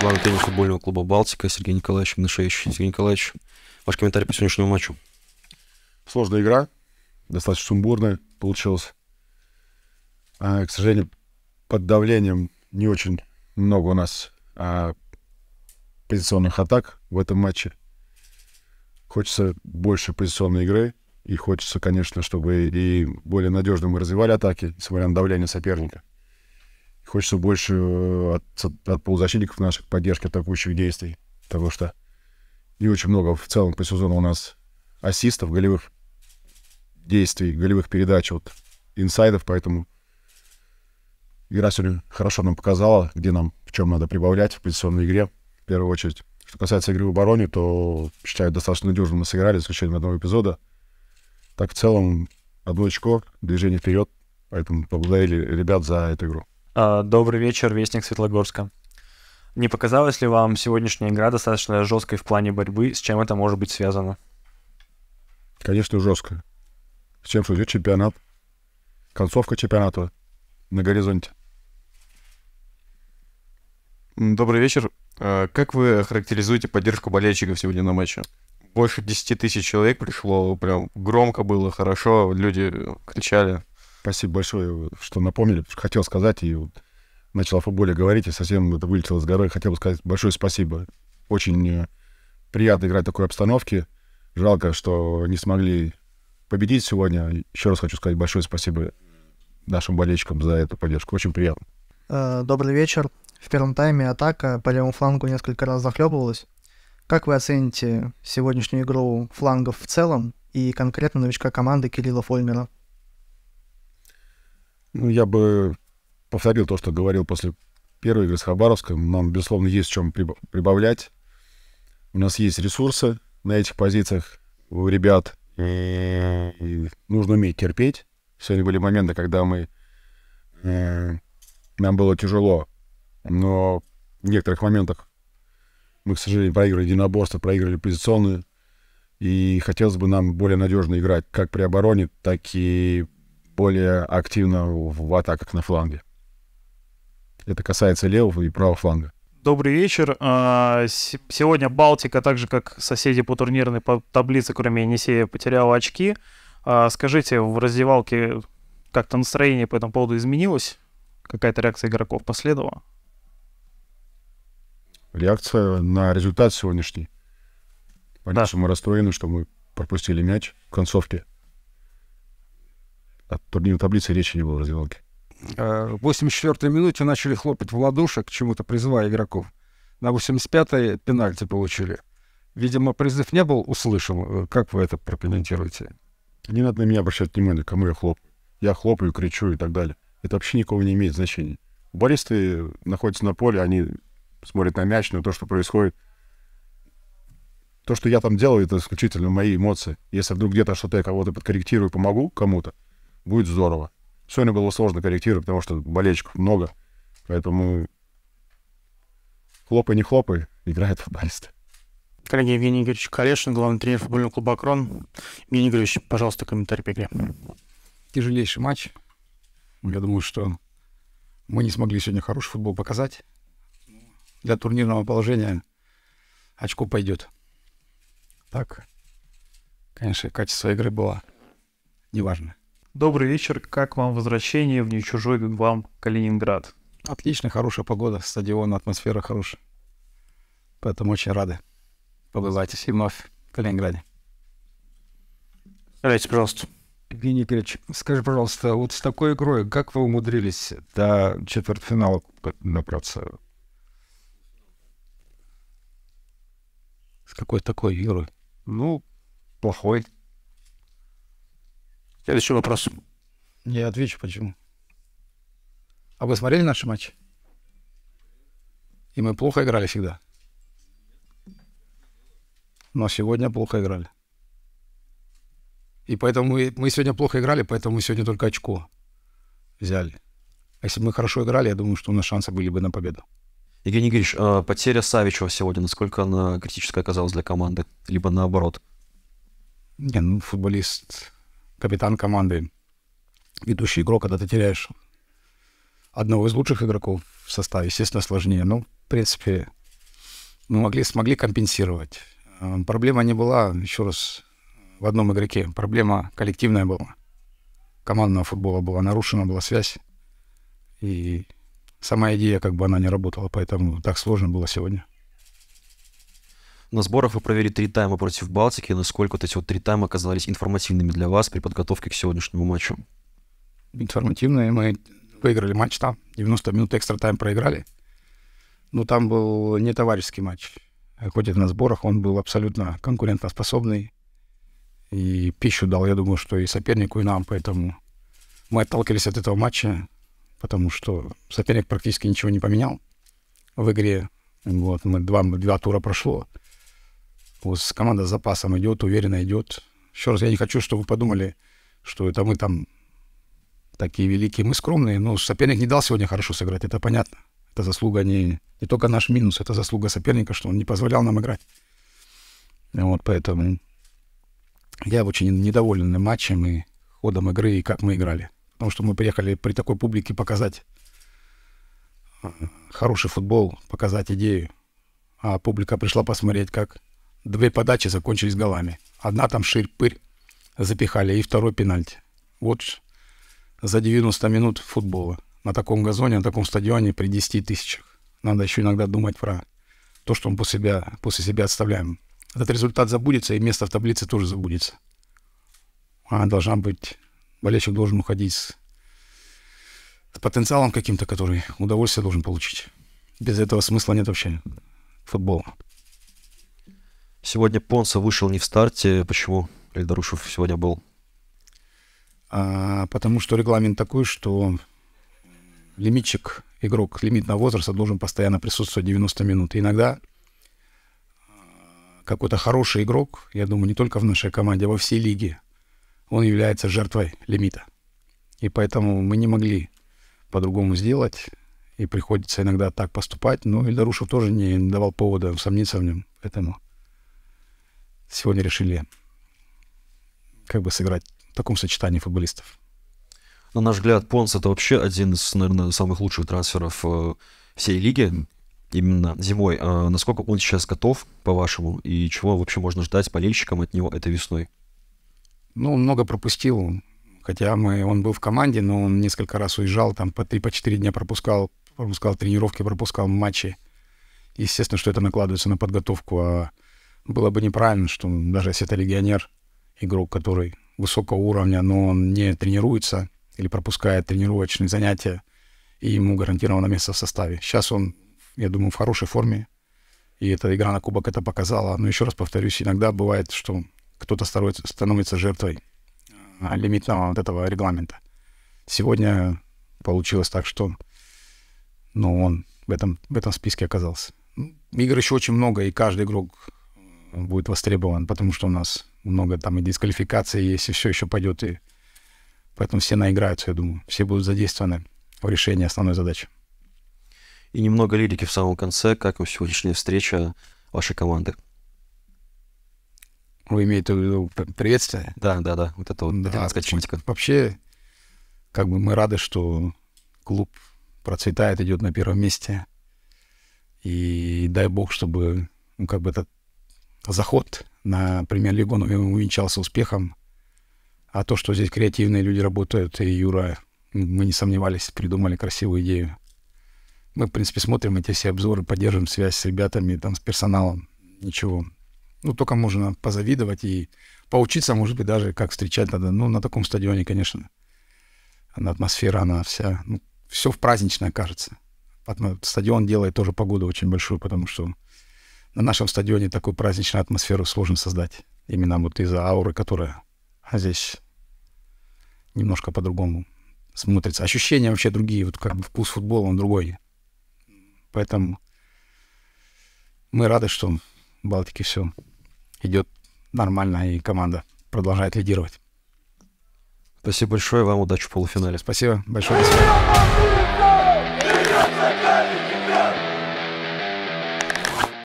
главный тренер футбольного клуба «Балтика» Сергей Николаевич Игнашевич. Сергей Николаевич, ваш комментарий по сегодняшнему матчу. Сложная игра, достаточно сумбурная получилась. А, к сожалению, под давлением не очень много у нас а, позиционных атак в этом матче. Хочется больше позиционной игры, и хочется, конечно, чтобы и более надежно мы развивали атаки, несмотря на давление соперника. Хочется больше э, от, от полузащитников наших поддержки атакующих действий, потому что не очень много в целом по сезону у нас ассистов, голевых действий, голевых передач, вот инсайдов, поэтому игра сегодня хорошо нам показала, где нам, в чем надо прибавлять в позиционной игре, в первую очередь. Что касается игры в обороне, то, считаю, достаточно надежно мы сыграли, за исключением одного эпизода. Так, в целом, одно очко, движение вперед, поэтому поблагодарили ребят за эту игру. А, добрый вечер, Вестник Светлогорска. Не показалась ли вам сегодняшняя игра достаточно жесткой в плане борьбы? С чем это может быть связано? Конечно, жестко. С чем что идет чемпионат? Концовка чемпионата на горизонте. Добрый вечер. А, как вы характеризуете поддержку болельщиков сегодня на матче? Больше 10 тысяч человек пришло, прям громко было, хорошо, люди кричали. Спасибо большое, э, что напомнили. Хотел сказать, и вот начал о футболе говорить, и совсем это вылетело с горы. Хотел бы сказать большое спасибо. Очень э, приятно играть в такой обстановке. Жалко, что не смогли победить сегодня. Еще раз хочу сказать большое спасибо нашим болельщикам за эту поддержку. Очень приятно. Э, добрый вечер. В первом тайме атака по левому флангу несколько раз захлебывалась. Как вы оцените сегодняшнюю игру флангов в целом и конкретно новичка команды Кирилла Фольмера? Ну, я бы повторил то, что говорил после первой игры с Хабаровском. Нам, безусловно, есть чем прибавлять. У нас есть ресурсы на этих позициях у ребят. Э, и нужно уметь терпеть. Сегодня были моменты, когда мы... Э, нам было тяжело, но в некоторых моментах мы, к сожалению, проиграли единоборство, проиграли позиционную. И хотелось бы нам более надежно играть как при обороне, так и более активно в атаках на фланге. Это касается левого и правого фланга. Добрый вечер. А, сегодня Балтика, так же как соседи по турнирной таблице, кроме Енисея, потеряла очки. А, скажите, в раздевалке как-то настроение по этому поводу изменилось? Какая-то реакция игроков последовала? Реакция на результат сегодняшний. Понятно, да. что мы расстроены, что мы пропустили мяч в концовке о турнирной таблице речи не было в раздевалке. Э, в 84-й минуте начали хлопать в ладоши, к чему-то призывая игроков. На 85-й пенальти получили. Видимо, призыв не был услышан. Э, как вы это прокомментируете? Не надо на меня обращать внимание, кому я хлоп, Я хлопаю, кричу и так далее. Это вообще никого не имеет значения. Болисты находятся на поле, они смотрят на мяч, но то, что происходит, то, что я там делаю, это исключительно мои эмоции. Если вдруг где-то что-то я кого-то подкорректирую, помогу кому-то, будет здорово. Сегодня было сложно корректировать, потому что болельщиков много. Поэтому хлопай, не хлопай, играет футболист. Коллеги, Евгений Игоревич Калешин, главный тренер футбольного клуба Крон, Евгений Игоревич, пожалуйста, комментарий по игре. Тяжелейший матч. Я думаю, что мы не смогли сегодня хороший футбол показать. Для турнирного положения очко пойдет. Так, конечно, качество игры было неважно. Добрый вечер. Как вам возвращение в не чужой вам Калининград? Отлично, хорошая погода, стадион, атмосфера хорошая. Поэтому очень рады побывать и вновь в Калининграде. Давайте, пожалуйста. Евгений Петрович, скажи, пожалуйста, вот с такой игрой, как вы умудрились до четвертьфинала добраться? С какой такой игрой? Ну, плохой. Следующий вопрос. Я отвечу, почему. А вы смотрели наши матчи? И мы плохо играли всегда. Но сегодня плохо играли. И поэтому мы, мы сегодня плохо играли, поэтому мы сегодня только очко взяли. А если бы мы хорошо играли, я думаю, что у нас шансы были бы на победу. Евгений Игоревич, а, потеря Савичева сегодня, насколько она критическая оказалась для команды? Либо наоборот? Не, ну, футболист капитан команды, ведущий игрок, когда ты теряешь одного из лучших игроков в составе, естественно, сложнее. Но, ну, в принципе, мы могли, смогли компенсировать. Э, проблема не была, еще раз, в одном игроке. Проблема коллективная была. Командного футбола была нарушена, была связь. И сама идея, как бы она не работала, поэтому так сложно было сегодня. На сборах вы провели три тайма против Балтики. Насколько вот эти вот три тайма оказались информативными для вас при подготовке к сегодняшнему матчу? Информативные. Мы выиграли матч там. 90 минут экстра тайм проиграли. Но там был не товарищеский матч. Хоть и на сборах он был абсолютно конкурентоспособный. И пищу дал, я думаю, что и сопернику, и нам. Поэтому мы отталкивались от этого матча, потому что соперник практически ничего не поменял в игре. Вот, мы два, два тура прошло. Вот команда с запасом идет, уверенно идет. Еще раз, я не хочу, чтобы вы подумали, что это мы там такие великие. Мы скромные, но соперник не дал сегодня хорошо сыграть, это понятно. Это заслуга не, не только наш минус, это заслуга соперника, что он не позволял нам играть. Вот поэтому я очень недоволен матчем и ходом игры, и как мы играли. Потому что мы приехали при такой публике показать э, хороший футбол, показать идею. А публика пришла посмотреть, как Две подачи закончились голами. Одна там ширь-пырь запихали, и второй пенальти. Вот за 90 минут футбола. На таком газоне, на таком стадионе при 10 тысячах. Надо еще иногда думать про то, что мы после себя, после себя отставляем. Этот результат забудется, и место в таблице тоже забудется. А должна быть... Болельщик должен уходить с, с потенциалом каким-то, который удовольствие должен получить. Без этого смысла нет вообще футбола. Сегодня Понса вышел не в старте. Почему Эльдарушев сегодня был? А, потому что регламент такой, что лимитчик, игрок лимитного возраста должен постоянно присутствовать 90 минут. И иногда а, какой-то хороший игрок, я думаю, не только в нашей команде, а во всей лиге, он является жертвой лимита. И поэтому мы не могли по-другому сделать, и приходится иногда так поступать. Но Ильдарушев тоже не давал повода сомниться в нем. Поэтому сегодня решили как бы сыграть в таком сочетании футболистов? На наш взгляд, Понс это вообще один из, наверное, самых лучших трансферов э, всей лиги именно зимой. А насколько он сейчас готов, по-вашему, и чего вообще можно ждать болельщикам от него этой весной? Ну, он много пропустил, хотя мы, он был в команде, но он несколько раз уезжал, там по 3-4 по дня пропускал, пропускал тренировки, пропускал матчи. Естественно, что это накладывается на подготовку, а было бы неправильно, что даже если это легионер, игрок, который высокого уровня, но он не тренируется или пропускает тренировочные занятия, и ему гарантировано место в составе. Сейчас он, я думаю, в хорошей форме, и эта игра на кубок это показала. Но еще раз повторюсь, иногда бывает, что кто-то становится жертвой а, лимитного вот этого регламента. Сегодня получилось так, что ну, он в этом, в этом списке оказался. Игр еще очень много, и каждый игрок будет востребован, потому что у нас много там и дисквалификаций есть, и все еще пойдет. И... Поэтому все наиграются, я думаю. Все будут задействованы в решении основной задачи. И немного лирики в самом конце. Как вам сегодняшняя встреча вашей команды? Вы имеете в виду приветствие? Да, да, да. Вот это вот. Да, сказать, вообще, как бы мы рады, что клуб процветает, идет на первом месте. И дай бог, чтобы ну, как бы этот заход на премьер-лигу он увенчался успехом. А то, что здесь креативные люди работают, и Юра, мы не сомневались, придумали красивую идею. Мы, в принципе, смотрим эти все обзоры, поддерживаем связь с ребятами, там, с персоналом. Ничего. Ну, только можно позавидовать и поучиться, может быть, даже как встречать надо. Ну, на таком стадионе, конечно, она, атмосфера, она вся... Ну, все в праздничное кажется. Стадион делает тоже погоду очень большую, потому что на нашем стадионе такую праздничную атмосферу сложно создать. Именно вот из-за ауры, которая а здесь немножко по-другому смотрится. Ощущения вообще другие, вот как бы вкус футбола, он другой. Поэтому мы рады, что в Балтике все идет нормально, и команда продолжает лидировать. Спасибо большое, вам удачи в полуфинале. Спасибо большое. Спасибо.